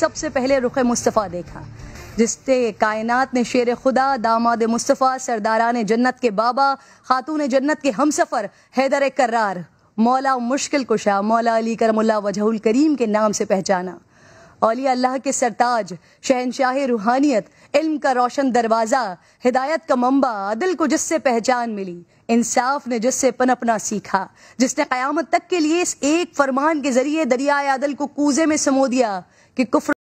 सबसे पहले रुख मुस्तफ़ा देखा जिसते कायनात ने शेर खुदा दामाद मुस्तफ़ा सरदारा ने जन्नत के बाबा खातून जन्नत के हम सफर हैदर करार मौला मुश्किल कुशा मौला अली करमुल्ला वजहुल करीम के नाम से पहचाना औलिया अल्लाह के सरताज शहनशाह रूहानियत इल्म का रोशन दरवाज़ा हिदायत का मम्बा अदिल को जिससे पहचान मिली इंसाफ ने जिससे पनपना सीखा जिसने क्यामत तक के लिए इस एक फरमान के ज़रिए दरियाए अदल को कूजे में समो दिया कि कुफर